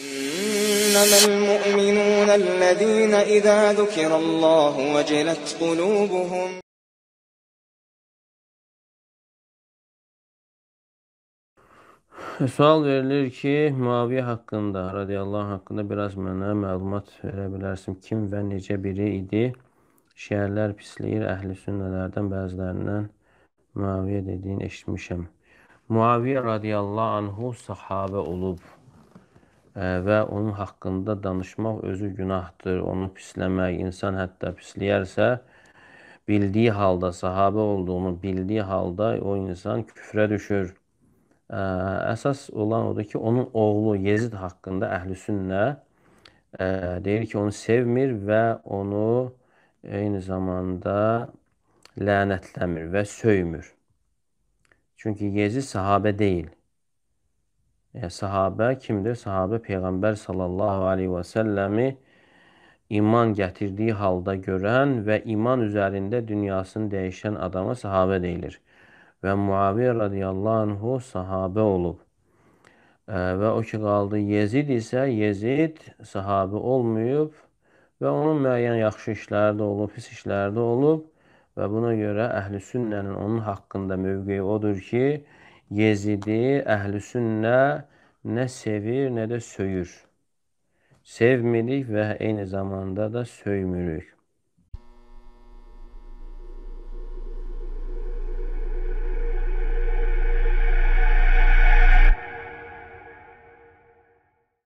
إنما المؤمنون الذين إذا ذكر الله وجلت قلوبهم Sual verilir ki, Muaviyə haqqında, radiyallahu anh haqqında biraz mənə məlumat verə bilərsin. Kim və necə biri idi? Şiərlər pisləyir, əhl-i sünnələrdən bəzilərindən Muaviyə dediyin eşitmişəm. Muaviyə radiyallahu anhu sahabə olub və onun haqqında danışmaq özü günahdır, onu pisləmək, insan hətta pisləyərsə, bildiyi halda, sahabə olduğunu bildiyi halda o insan küfrə düşür. Ə, əsas olan odur ki, onun oğlu Yezid haqqında əhlüsünnə ə, deyir ki, onu sevmir və onu eyni zamanda lənətləmir və söymür. Çünki Yezid sahabə deyil e, sahabə kimdir? Sahabə Peyğəmbər sallallahu aleyhi və səlləmi iman gətirdiyi halda görən və iman üzərində dünyasını dəyişən adama sahabə deyilir. Və Muaviyə radiyallahu anhu sahabə olub. E, və o ki qaldı Yezid isə Yezid sahabə olmayıb və onun müəyyən yaxşı işləri də olub, pis işləri də olub və buna görə əhl-i sünnənin onun haqqında mövqeyi odur ki, Yezidi əhlüsünnə nə sevir, nə də söyür. Sevmirik və eyni zamanda da söymürük.